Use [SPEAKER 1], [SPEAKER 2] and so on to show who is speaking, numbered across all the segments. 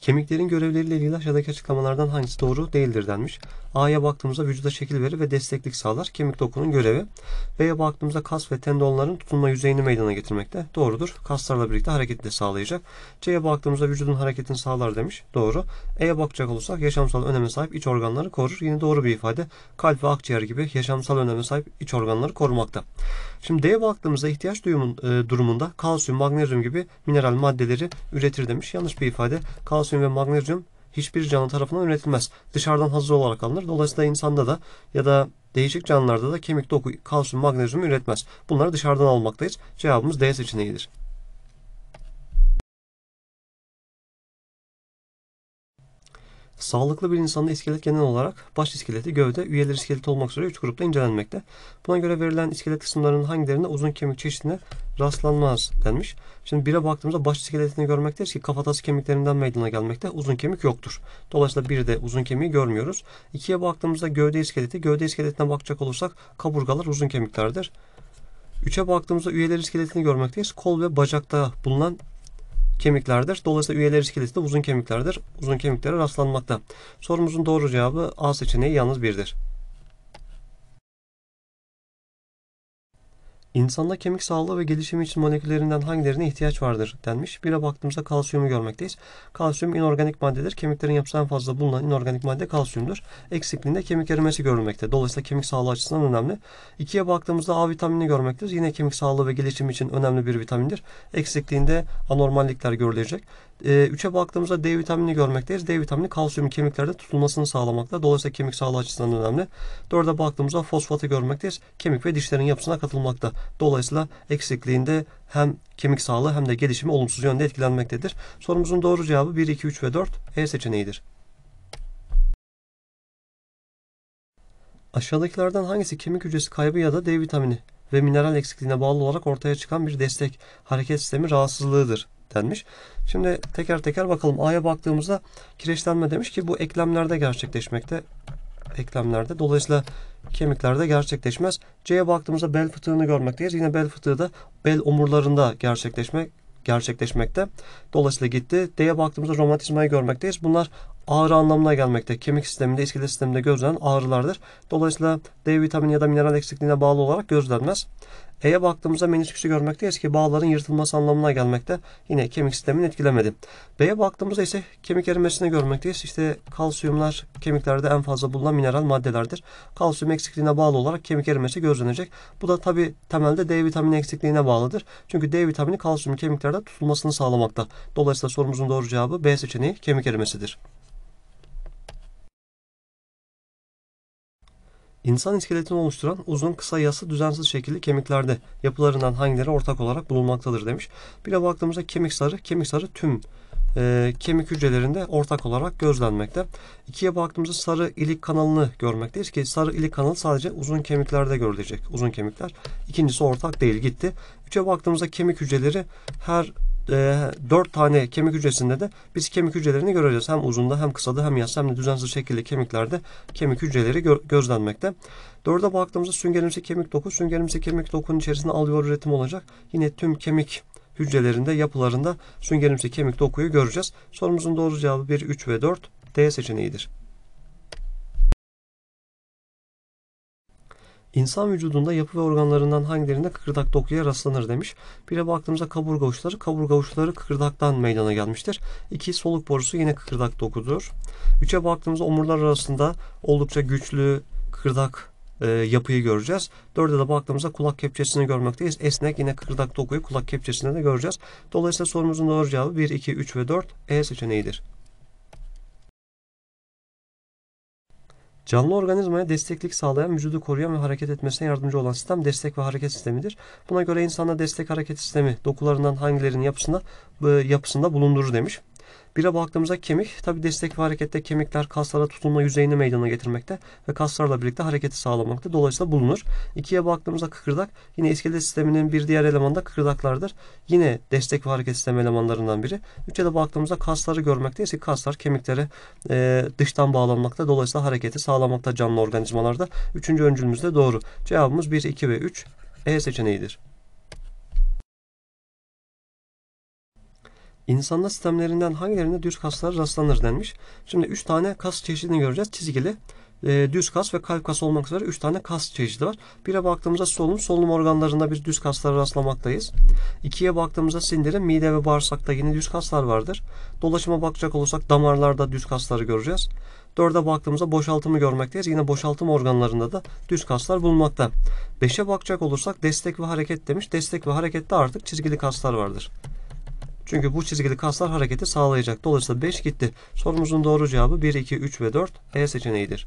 [SPEAKER 1] Kemiklerin görevleriyle ilgili aşağıdaki açıklamalardan hangisi doğru değildir denmiş. A'ya baktığımızda vücuda şekil verir ve desteklik sağlar. Kemik dokunun görevi. B'ye baktığımızda kas ve tendonların tutunma yüzeyini meydana getirmekte. Doğrudur. Kaslarla birlikte hareketi de sağlayacak. C'ye baktığımızda vücudun hareketini sağlar demiş. Doğru. E'ye bakacak olursak yaşamsal öneme sahip iç organları korur. Yine doğru bir ifade. Kalp ve akciğer gibi yaşamsal öneme sahip iç organları korumakta. Şimdi D baktığımızda ihtiyaç duyumun, e, durumunda kalsiyum, magnezyum gibi mineral maddeleri üretir demiş. Yanlış bir ifade. Kalsiyum ve magnezyum hiçbir canlı tarafından üretilmez. Dışarıdan hazır olarak alınır. Dolayısıyla insanda da ya da değişik canlılarda da kemik doku kalsiyum, magnezyum üretmez. Bunları dışarıdan almaktayız. Cevabımız D seçeneğidir. Sağlıklı bir insanda iskelet genel olarak baş iskeleti, gövde, üyeler iskeleti olmak üzere üç grupta incelenmekte. Buna göre verilen iskelet kısımlarının hangilerinde uzun kemik çeşidine rastlanmaz denmiş. Şimdi bire baktığımızda baş iskeletini görmekteyiz ki kafatası kemiklerinden meydana gelmekte uzun kemik yoktur. Dolayısıyla bir de uzun kemiği görmüyoruz. İkiye baktığımızda gövde iskeleti, gövde iskeletine bakacak olursak kaburgalar uzun kemiklerdir. Üçe baktığımızda üyeler iskeletini görmekteyiz. Kol ve bacakta bulunan kemiklerdir. Dolayısıyla üyeler iskeleti de uzun kemiklerdir. Uzun kemiklere rastlanmakta. Sorumuzun doğru cevabı A seçeneği yalnız birdir. İnsanda kemik sağlığı ve gelişimi için moleküllerinden hangilerine ihtiyaç vardır denmiş. Bire baktığımızda kalsiyumu görmekteyiz. Kalsiyum inorganik maddedir. Kemiklerin yapısı en fazla bulunan inorganik madde kalsiyumdur. Eksikliğinde kemik erimesi görülmekte. Dolayısıyla kemik sağlığı açısından önemli. İkiye baktığımızda A vitamini görmekteyiz. Yine kemik sağlığı ve gelişimi için önemli bir vitamindir. Eksikliğinde anormallikler görülecek. 3'e ee, baktığımızda D vitamini görmekteyiz. D vitamini kalsiyumun kemiklerde tutulmasını sağlamakta. Dolayısıyla kemik sağlığı açısından önemli. 4'e baktığımızda fosfatı görmekteyiz. Kemik ve dişlerin yapısına katılmakta. Dolayısıyla eksikliğinde hem kemik sağlığı hem de gelişimi olumsuz yönde etkilenmektedir. Sorumuzun doğru cevabı 1, 2, 3 ve 4 E seçeneğidir. Aşağıdakilerden hangisi kemik hücresi kaybı ya da D vitamini ve mineral eksikliğine bağlı olarak ortaya çıkan bir destek hareket sistemi rahatsızlığıdır? kireçlenmiş. Şimdi teker teker bakalım. A'ya baktığımızda kireçlenme demiş ki bu eklemlerde gerçekleşmekte. Eklemlerde. Dolayısıyla kemiklerde gerçekleşmez. C'ye baktığımızda bel fıtığını görmekteyiz. Yine bel fıtığı da bel omurlarında gerçekleşmek gerçekleşmekte. Dolayısıyla gitti. D'ye baktığımızda romatizmayı görmekteyiz. Bunlar ağrı anlamına gelmekte. Kemik sisteminde, iskelet sisteminde gözlenen ağrılardır. Dolayısıyla D vitamini ya da mineral eksikliğine bağlı olarak gözlenmez. E'ye baktığımızda menisküsü görmekteyiz ki bağların yırtılması anlamına gelmekte. Yine kemik sistemini etkilemedi. B'ye baktığımızda ise kemik erimesini görmekteyiz. İşte kalsiyumlar kemiklerde en fazla bulunan mineral maddelerdir. Kalsiyum eksikliğine bağlı olarak kemik erimesi gözlenecek. Bu da tabi temelde D vitamini eksikliğine bağlıdır. Çünkü D vitamini kalsiyum kemiklerde tutulmasını sağlamakta. Dolayısıyla sorumuzun doğru cevabı B seçeneği kemik erimesidir. İnsan iskeletini oluşturan uzun, kısa, yassı, düzensiz şekilli kemiklerde yapılarından hangileri ortak olarak bulunmaktadır demiş. Bir de baktığımızda kemik sarı, kemik sarı tüm e, kemik hücrelerinde ortak olarak gözlenmekte. İkiye baktığımızda sarı ilik kanalını görmekteyiz ki sarı ilik kanalı sadece uzun kemiklerde görülecek. Uzun kemikler. İkincisi ortak değil gitti. Üçe baktığımızda kemik hücreleri her e, dört tane kemik hücresinde de biz kemik hücrelerini göreceğiz. Hem uzunda hem kısada hem yassı hem de düzensiz şekilde kemiklerde kemik hücreleri gö gözlenmekte. Dörde baktığımızda süngerimsi kemik doku. Süngerimsi kemik dokunun içerisinde alıyor üretim olacak. Yine tüm kemik hücrelerinde, yapılarında süngerimsi kemik dokuyu göreceğiz. Sorumuzun doğru cevabı 1, 3 ve 4 D seçeneğidir. İnsan vücudunda yapı ve organlarından hangilerinde kıkırdak dokuya rastlanır demiş. Bire baktığımızda kaburga uçları. Kaburga uçları kıkırdaktan meydana gelmiştir. İki Soluk borusu yine kıkırdak dokudur. 3'e baktığımızda omurlar arasında oldukça güçlü kıkırdak e, yapıyı göreceğiz. Dörde de baktığımızda kulak kepçesini görmekteyiz. Esnek yine kıkırdak dokuyu kulak kepçesinde de göreceğiz. Dolayısıyla sorumuzun doğru cevabı 1, 2, 3 ve 4 E seçeneğidir. Canlı organizmaya desteklik sağlayan, vücudu koruyan ve hareket etmesine yardımcı olan sistem destek ve hareket sistemidir. Buna göre insanda destek hareket sistemi dokularından hangilerinin yapısında e, yapısında bulundurur demiş. Bire baktığımızda kemik, tabi destek ve harekette kemikler kaslara tutunma yüzeyini meydana getirmekte ve kaslarla birlikte hareketi sağlamakta. Dolayısıyla bulunur. İkiye baktığımızda kıkırdak, yine iskelet sisteminin bir diğer elemanı da kıkırdaklardır. Yine destek ve hareket sistemi elemanlarından biri. Üçe de baktığımızda kasları görmekteyiz ki kaslar kemiklere e, dıştan bağlanmakta. Dolayısıyla hareketi sağlamakta canlı organizmalarda. Üçüncü öncülümüz de doğru. Cevabımız 1, 2 ve 3 E seçeneğidir. İnsanda sistemlerinden hangilerinde düz kaslar rastlanır denmiş. Şimdi 3 tane kas çeşidini göreceğiz. Çizgili, e, düz kas ve kalp kas olmak üzere 3 tane kas çeşidi var. 1'e baktığımızda solunum, solunum organlarında bir düz kaslara rastlamaktayız. 2'ye baktığımızda sindirim, mide ve bağırsakta yine düz kaslar vardır. Dolaşıma bakacak olursak damarlarda düz kasları göreceğiz. 4'e baktığımızda boşaltımı görmekteyiz. Yine boşaltım organlarında da düz kaslar bulunmakta. 5'e bakacak olursak destek ve hareket demiş. Destek ve harekette artık çizgili kaslar vardır. Çünkü bu çizgili kaslar hareketi sağlayacak. Dolayısıyla 5 gitti. Sorumuzun doğru cevabı 1, 2, 3 ve 4 E seçeneğidir.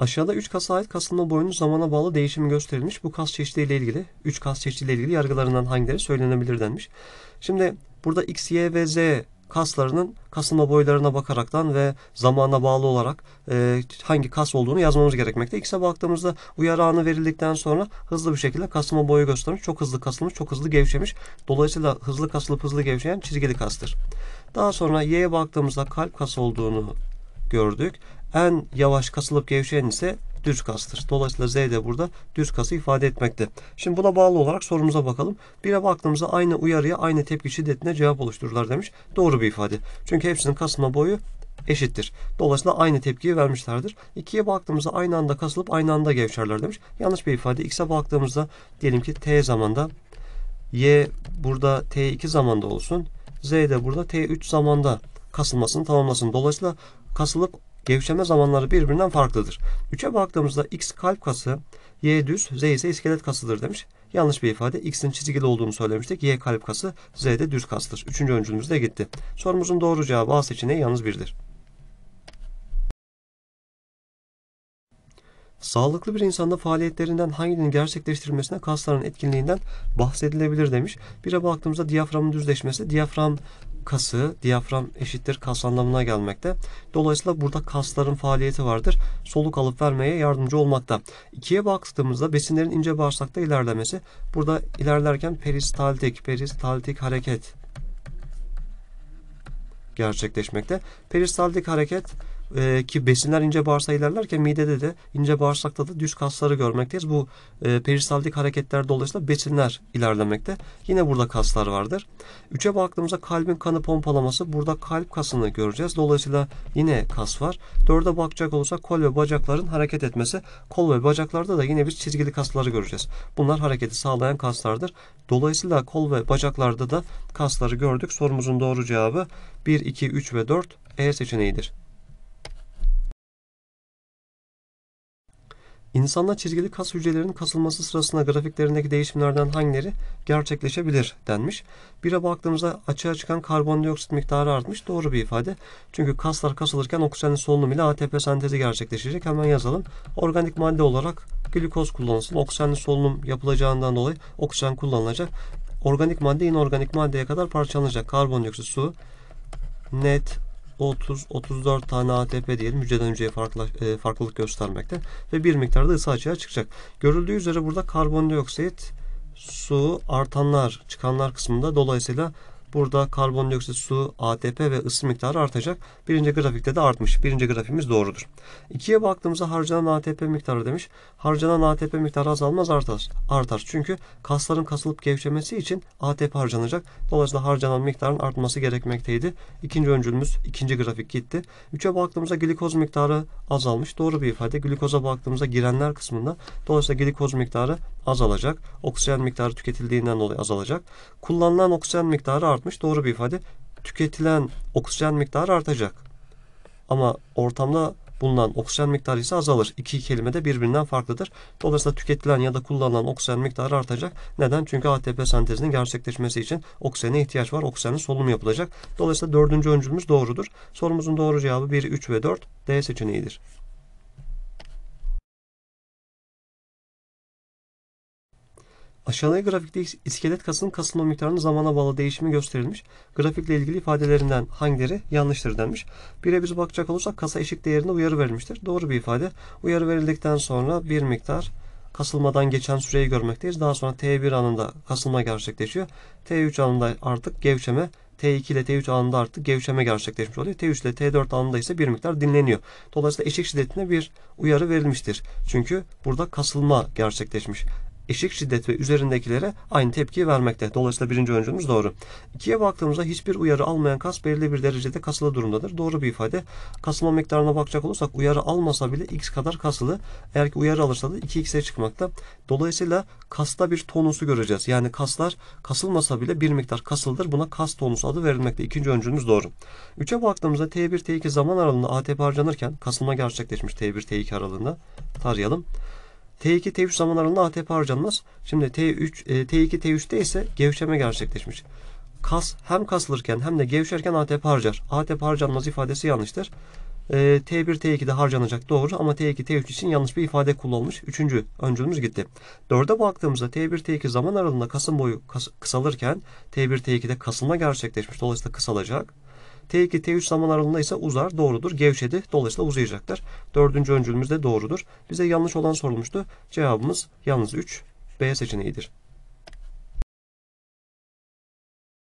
[SPEAKER 1] Aşağıda 3 kasa ait kasılma boyunun zamana bağlı değişimi gösterilmiş. Bu kas çeşidiyle ilgili, 3 kas çeşidiyle ilgili yargılarından hangileri söylenebilir denmiş. Şimdi burada X, Y ve Z kaslarının kasılma boylarına bakaraktan ve zamana bağlı olarak e, hangi kas olduğunu yazmamız gerekmekte. İkisine baktığımızda uyarı anı verildikten sonra hızlı bir şekilde kasılma boyu göstermiş. Çok hızlı kasılmış, çok hızlı gevşemiş. Dolayısıyla hızlı kasılıp hızlı gevşeyen çizgili kastır. Daha sonra Y'ye baktığımızda kalp kas olduğunu gördük. En yavaş kasılıp gevşeyen ise düz kastır. Dolayısıyla Z de burada düz kası ifade etmekte. Şimdi buna bağlı olarak sorumuza bakalım. Bire baktığımızda aynı uyarıya aynı tepki şiddetine cevap oluştururlar demiş. Doğru bir ifade. Çünkü hepsinin kasılma boyu eşittir. Dolayısıyla aynı tepkiyi vermişlerdir. 2'ye baktığımızda aynı anda kasılıp aynı anda gevşerler demiş. Yanlış bir ifade. X'e baktığımızda diyelim ki T zamanda Y burada T2 zamanda olsun. Z de burada T3 zamanda kasılmasını tamamlasın. Dolayısıyla kasılıp gevşeme zamanları birbirinden farklıdır. 3'e baktığımızda x kalp kası, y düz, z ise iskelet kasıdır demiş. Yanlış bir ifade. X'in çizgili olduğunu söylemiştik. Y kalp kası, Z de düz kastır. Üçüncü öncülümüz de gitti. Sorumuzun doğru cevabı A seçeneği yalnız birdir. Sağlıklı bir insanda faaliyetlerinden hanginin gerçekleştirilmesine kasların etkinliğinden bahsedilebilir demiş. Bire baktığımızda diyaframın düzleşmesi, diyafram kası, diyafram eşittir kas anlamına gelmekte. Dolayısıyla burada kasların faaliyeti vardır. Soluk alıp vermeye yardımcı olmakta. İkiye baktığımızda besinlerin ince bağırsakta ilerlemesi. Burada ilerlerken peristaltik, peristaltik hareket gerçekleşmekte. Peristaltik hareket e, ki besinler ince bağırsağı ilerlerken midede de ince bağırsakta da düz kasları görmekteyiz. Bu e, peristaltik hareketler dolayısıyla besinler ilerlemekte. Yine burada kaslar vardır. Üçe baktığımızda kalbin kanı pompalaması burada kalp kasını göreceğiz. Dolayısıyla yine kas var. Dörde bakacak olursak kol ve bacakların hareket etmesi. Kol ve bacaklarda da yine biz çizgili kasları göreceğiz. Bunlar hareketi sağlayan kaslardır. Dolayısıyla kol ve bacaklarda da kasları gördük. Sorumuzun doğru cevabı 1, 2, 3 ve 4 E seçeneğidir. İnsanda çizgili kas hücrelerinin kasılması sırasında grafiklerindeki değişimlerden hangileri gerçekleşebilir denmiş. Bire baktığımızda açığa çıkan karbondioksit miktarı artmış. Doğru bir ifade. Çünkü kaslar kasılırken oksijenin solunumu ile ATP sentezi gerçekleşecek. Hemen yazalım. Organik madde olarak glikoz kullanılsın. Oksijenli solunum yapılacağından dolayı oksijen kullanılacak. Organik madde inorganik maddeye kadar parçalanacak. Karbondioksit, su, net 30-34 tane ATP diyelim hücreden hücreye farklı, e, farklılık göstermekte ve bir miktarda ısı açığa çıkacak. Görüldüğü üzere burada karbondioksit, su, artanlar, çıkanlar kısmında dolayısıyla Burada karbondioksit, su, ATP ve ısı miktarı artacak. Birinci grafikte de artmış. Birinci grafimiz doğrudur. İkiye baktığımızda harcanan ATP miktarı demiş. Harcanan ATP miktarı azalmaz artar. artar. Çünkü kasların kasılıp gevşemesi için ATP harcanacak. Dolayısıyla harcanan miktarın artması gerekmekteydi. İkinci öncülümüz ikinci grafik gitti. Üçe baktığımızda glikoz miktarı azalmış. Doğru bir ifade. Glikoza baktığımızda girenler kısmında. Dolayısıyla glikoz miktarı azalacak. Oksijen miktarı tüketildiğinden dolayı azalacak. Kullanılan oksijen miktarı artmış. Doğru bir ifade. Tüketilen oksijen miktarı artacak. Ama ortamda bulunan oksijen miktarı ise azalır. İki kelime de birbirinden farklıdır. Dolayısıyla tüketilen ya da kullanılan oksijen miktarı artacak. Neden? Çünkü ATP sentezinin gerçekleşmesi için oksijene ihtiyaç var. Oksijenin solunum yapılacak. Dolayısıyla dördüncü öncülümüz doğrudur. Sorumuzun doğru cevabı 1, 3 ve 4 D seçeneğidir. Aşağıdaki grafikte iskelet kasının kasılma miktarının zamana bağlı değişimi gösterilmiş. Grafikle ilgili ifadelerinden hangileri yanlıştır denmiş. Birebir bakacak olursak kasa eşik değerinde uyarı verilmiştir. Doğru bir ifade. Uyarı verildikten sonra bir miktar kasılmadan geçen süreyi görmekteyiz. Daha sonra T1 anında kasılma gerçekleşiyor. T3 anında artık gevşeme, T2 ile T3 anında artık gevşeme gerçekleşmiş oluyor. T3 ile T4 anında ise bir miktar dinleniyor. Dolayısıyla eşik şiddetine bir uyarı verilmiştir. Çünkü burada kasılma gerçekleşmiş eşik şiddet ve üzerindekilere aynı tepki vermekte. Dolayısıyla birinci öncülümüz doğru. İkiye baktığımızda hiçbir uyarı almayan kas belirli bir derecede kasılı durumdadır. Doğru bir ifade. Kasılma miktarına bakacak olursak uyarı almasa bile x kadar kasılı. Eğer ki uyarı alırsa da 2x'e çıkmakta. Dolayısıyla kasta bir tonusu göreceğiz. Yani kaslar kasılmasa bile bir miktar kasıldır. Buna kas tonusu adı verilmekte. İkinci öncülümüz doğru. Üçe baktığımızda T1, T2 zaman aralığında ATP harcanırken kasılma gerçekleşmiş T1, T2 aralığında tarayalım. T2 T3 zaman aralığında ATP harcanmaz. Şimdi T3 e, T2 T3'te ise gevşeme gerçekleşmiş. Kas hem kasılırken hem de gevşerken ATP harcar. ATP harcanmaz ifadesi yanlıştır. T1 e, T2'de harcanacak doğru ama T2 T3 için yanlış bir ifade kullanılmış. Üçüncü öncülümüz gitti. Dörde baktığımızda T1 T2 zaman aralığında kasın boyu kas, kısalırken T1 T2'de kasılma gerçekleşmiş. Dolayısıyla kısalacak. T2, T3 zaman aralığında ise uzar. Doğrudur. Gevşedi. Dolayısıyla uzayacaktır. Dördüncü öncülümüz de doğrudur. Bize yanlış olan sorulmuştu. Cevabımız yalnız 3. B seçeneğidir.